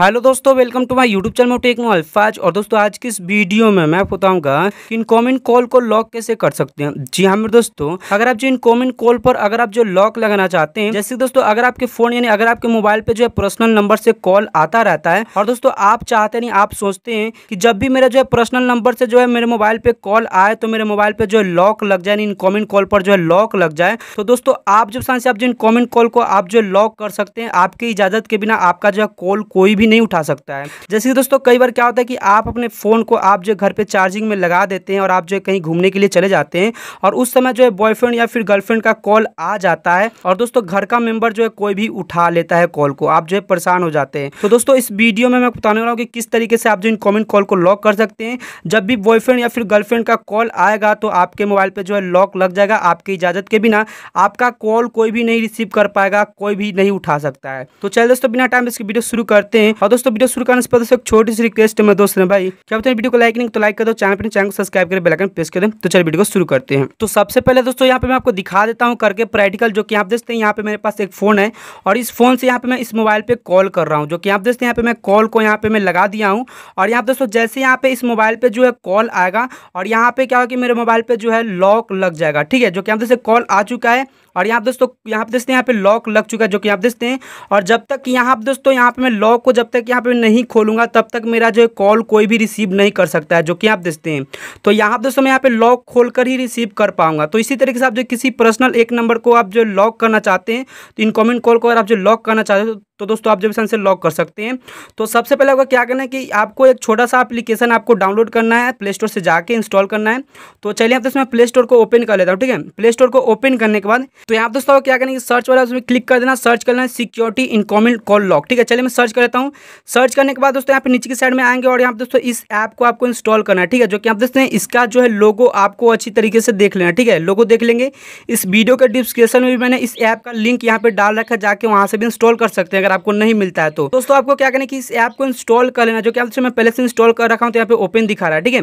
hello दोस्तों welcome to my YouTube channel techno Alfaz और दोस्तों आज की इस वीडियो में मैं बताऊंगा कि कॉमिन कॉल को लॉक कैसे कर सकते हैं जी हाँ मेरे दोस्तों अगर आप जो इन कॉमिन कॉल पर अगर आप जो लॉक लगाना चाहते हैं जैसे दोस्तों अगर आपके फोन यानी अगर आपके मोबाइल पे जो है पर्सनल नंबर से कॉल आता रहता है और दोस्तों आप चाहते नहीं आप सोचते हैं कि जब भी मेरा जो है पर्सनल नंबर से जो है मेरे मोबाइल पे कॉल आए तो मेरे मोबाइल पे जो है लॉक लग जाए इन कॉमिन कॉल पर जो है लॉक लग जाए तो दोस्तों आप जब से आप जो इन कॉमिन कॉल को आप जो लॉक कर सकते हैं आपकी इजाजत के बिना आपका जो है कॉल कोई भी नहीं उठा सकता है जैसे कि दोस्तों कई बार क्या होता है कि आप अपने फ़ोन को आप जो घर पर चार्जिंग में लगा देते हैं और आप जो है कहीं घूमने के लिए चले जाते हैं और उस समय जो है बॉयफ्रेंड या फिर गर्लफ्रेंड का कॉल आ जाता है और दोस्तों घर का मेम्बर जो है कोई भी उठा लेता है कॉल को आप जो है परेशान हो जाते हैं तो दोस्तों इस वीडियो में मैं बताने वाला हूँ कि किस तरीके से आप जो इन कॉमेंट कॉल को लॉक कर सकते हैं जब भी बॉयफ्रेंड या फिर गर्लफ्रेंड का कॉल आएगा तो आपके मोबाइल पर जो है लॉक लग जाएगा आपकी इजाज़त के बिना आपका कॉल कोई भी नहीं रिसीव कर पाएगा कोई भी नहीं उठा सकता है तो चलिए दोस्तों बिना टाइम इसकी वीडियो शुरू करते हैं और दोस्तों वीडियो शुरू करने से पहले एक छोटी सी रिक्वेस्ट है दोस्तों ने भाई क्या बताए वीडियो को लाइक नहीं तो लाइक कर दो चैनल पर चैनल को सब्सक्राइब करें बेलाइकन प्रेस करें तो चलिए वीडियो को शुरू करते हैं तो सबसे पहले दोस्तों यहाँ पे मैं आपको दिखा देता हूँ करके प्रैक्टिकल जो कि आप देखते हैं यहाँ पे मेरे पास एक फोन है और इस फोन से यहाँ पे मैं इस मोबाइल पे कॉल कर रहा हूँ जो कि आप देखते हैं यहाँ पे मैं कॉल को यहाँ पे मैं लगा दिया हूँ और यहाँ दोस्तों जैसे यहाँ पे इस मोबाइल पे जो है कॉल आएगा और यहाँ पे क्या होगा कि मेरे मोबाइल पे जो है लॉक लग जाएगा ठीक है जो कि आप देखते कॉल आ चुका है और यहाँ दोस्तों यहाँ पे हैं यहाँ पे लॉक लग चुका है जो कि आप देखते हैं और जब तक यहाँ पे दोस्तों यहाँ पे मैं लॉक को जब तक यहाँ पे नहीं खोलूंगा तब तक मेरा जो कॉल कोई भी रिसीव नहीं कर सकता है जो कि आप देखते हैं तो यहाँ दोस्तों मैं यहाँ पे लॉक खोल कर ही रिसीव कर पाऊंगा तो इसी तरीके से आप जो किसी पर्सनल एक नंबर को आप जो लॉक करना चाहते हैं तो इन कॉल को अगर आप जो लॉक करना चाहते हो तो दोस्तों आप जब से लॉक कर सकते हैं तो सबसे पहले आपको क्या करना है कि आपको एक छोटा सा एप्लीकेशन आपको डाउनलोड करना है प्ले स्टोर से जाके इंस्टॉल करना है तो चलिए आप दोस्तों प्ले स्टोर को ओपन कर लेता हूँ ठीक है प्ले स्टोर को ओपन करने के बाद तो यहाँ दोस्तों क्या करना है सर्च वाला उसमें क्लिक कर देना सर्च करना है सिक्योरिटी इनकॉमेंट कॉल लॉक ठीक है चलिए मैं सर्च कर लेता हूँ सर्च करने के बाद दोस्तों यहाँ पे नीचे की साइड में आएंगे और यहाँ दोस्तों इस ऐप को आपको इंस्टॉल करना है ठीक है जो कि आप दोस्तों इसका जो है लोगो आपको अच्छी तरीके से देख लेना ठीक है लोगो देख लेंगे इस वीडियो के डिस्क्रिप्शन में भी मैंने इस ऐप का लिंक यहाँ पे डाल रखा जाके वहाँ से भी इंस्टॉल कर सकते हैं अगर आपको नहीं मिलता है तो दोस्तों आपको क्या करना है कि इस ऐप को इंस्टॉल कर लेना जो कि आपसे मैं पहले से इंस्टॉल कर रखा हूँ तो यहाँ पे ओपन दिखा रहा है ठीक है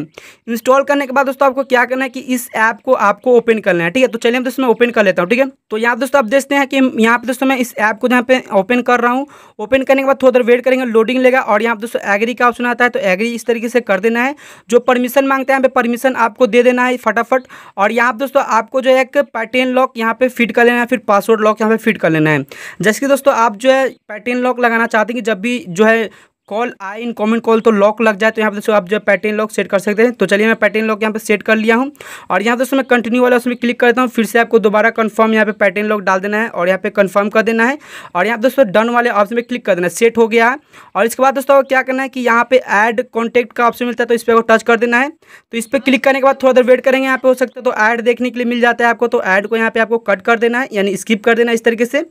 इंस्टॉल करने के बाद दोस्तों आपको क्या करना है कि इस ऐप को आपको ओपन कर लेना है ठीक है तो चलिए दोस्तों मैं ओपन कर लेता हूँ ठीक है तो यहाँ दोस्तों आप देखते हैं कि यहाँ पे दोस्तों मैं इस ऐप को जहाँ पे ओपन कर रहा हूँ ओपन करने के बाद थोड़ा देर वेट करेंगे लोडिंग लेगा और यहाँ पर दोस्तों एग्री का ऑप्शन आता है तो एग्री इस तरीके से कर देना है जो परमिशन मांगते हैं यहाँ पे परमिशन आपको दे देना है फटाफट और यहाँ पर दोस्तों आपको जो है एक पैटर्न लॉक यहाँ पे फिट कर लेना है फिर पासवर्ड लॉक यहाँ पे फिट कर लेना है जैसे कि दोस्तों आप जो है टेन लॉक लगाना चाहते हैं कि जब भी जो है कॉल आई इन कॉमन कॉल तो लॉक लग जाए तो यहाँ पर दोस्तों आप जो पैटर्न लॉक सेट कर सकते हैं तो चलिए मैं पैटर्न लॉक यहाँ पे सेट कर लिया हूँ और यहाँ दोस्तों मैं कंटिन्यू वाला उसमें क्लिक करता हूँ फिर से आपको दोबारा कन्फर्म यहाँ पे पैटर्न लॉक डाल देना है और यहाँ पे कन्फर्म कर देना है और यहाँ दोस्तों डन वाले ऑप्शन में क्लिक कर देना है सेट हो गया है और इसके बाद दोस्तों क्या करना है कि यहाँ पे एड कॉन्टेक्ट का ऑप्शन मिलता है तो इस पर टच कर देना है तो इस पर क्लिक करने के बाद थोड़ा देर वेट करेंगे यहाँ पे हो सकता है तो ऐड देखने के लिए मिल जाता है आपको तो ऐड को यहाँ पे आपको कट कर देना है यानी स्किप कर देना इस तरीके से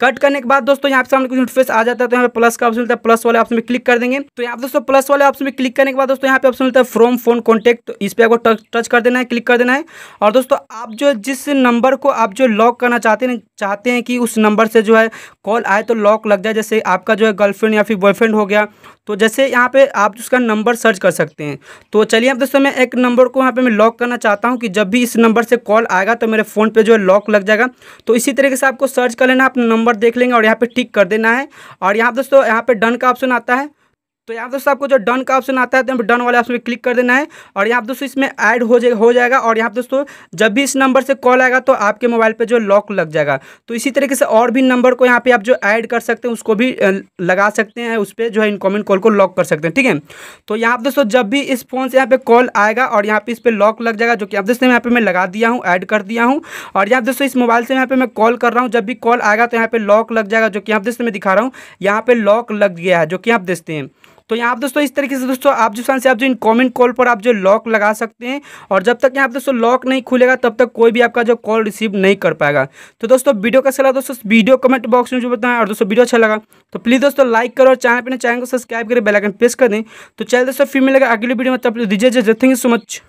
कट करने के बाद दोस्तों यहाँ पे सामने कुछ नोटिफिकेशन आ जाता है तो यहाँ पे प्लस का ऑप्शन मिलता है प्लस वाले ऑप्शन में क्लिक क्लिक कर देंगे तो यहाँ पे दोस्तों प्लस वाले ऑप्शन में क्लिक करने के बाद दोस्तों यहाँ पे ऑप्शन मिलता है फ्रॉम फोन कॉन्टेक्ट तो इस पर आपको टच कर देना है क्लिक कर देना है और दोस्तों आप जो जिस नंबर को आप जो लॉक करना चाहते हैं चाहते हैं कि उस नंबर से जो है कॉल आए तो लॉक लग जाए जैसे आपका जो है गर्लफ्रेंड या फिर बॉयफ्रेंड हो गया तो जैसे यहाँ पे आप उसका नंबर सर्च कर सकते हैं तो चलिए अब दोस्तों मैं एक नंबर को यहाँ पे मैं लॉक करना चाहता हूँ कि जब भी इस नंबर से कॉल आएगा तो मेरे फ़ोन पे जो है लॉक लग जाएगा तो इसी तरीके से आपको सर्च कर लेना आप नंबर देख लेंगे और यहाँ पे टिक कर देना है और यहाँ दोस्तों यहाँ पे डन का ऑप्शन आता है तो यहाँ दोस्तों आपको जो डन का ऑप्शन आता है तो डन वाले ऑप्शन में क्लिक कर देना है और यहाँ दोस्तों इसमें ऐड हो जाए हो जाएगा और यहाँ दोस्तों जब भी इस नंबर से कॉल आएगा तो आपके मोबाइल पे जो लॉक लग जाएगा तो इसी तरीके से और भी नंबर को यहाँ पे आप जो ऐड कर सकते हैं उसको भी लगा सकते हैं उस पर जो है इनकॉमेंट कॉल को लॉक कर सकते हैं ठीक है तो यहाँ दोस्तों जब भी इस फोन से यहाँ पर कॉल आएगा और यहाँ पे इस पर लॉक लग जाएगा जो कि आप दोस्तों यहाँ पे मैं लगा दिया हूँ ऐड कर दिया हूँ और यहाँ दोस्तों इस मोबाइल से यहाँ पर मैं कॉल कर रहा हूँ जब भी कॉल आएगा तो यहाँ पे लॉक लग जाएगा जो कि आप दोस्तों मैं दिखा रहा हूँ यहाँ पे लॉक लग गया है जो कि आप देखते हैं तो यहाँ आप दोस्तों इस तरीके से दोस्तों आप जो से आप जो इन कॉमेंट कॉल पर आप जो लॉक लगा सकते हैं और जब तक यहाँ दोस्तों लॉक नहीं खुलेगा तब तक कोई भी आपका जो कॉल रिसीव नहीं कर पाएगा तो दोस्तों वीडियो कैसा लगा दोस्तों वीडियो कमेंट बॉक्स में जो बताएं और दोस्तों वीडियो अच्छा लगा तो प्लीज़ दोस्तों लाइक करो और चैनल पर चैनल को सब्सक्राइब करें बेलाइकन प्रेस कर दें तो चैनल दोस्तों फिर मिलेगा अगली वीडियो में तब दीजिए थैंक यू सो मच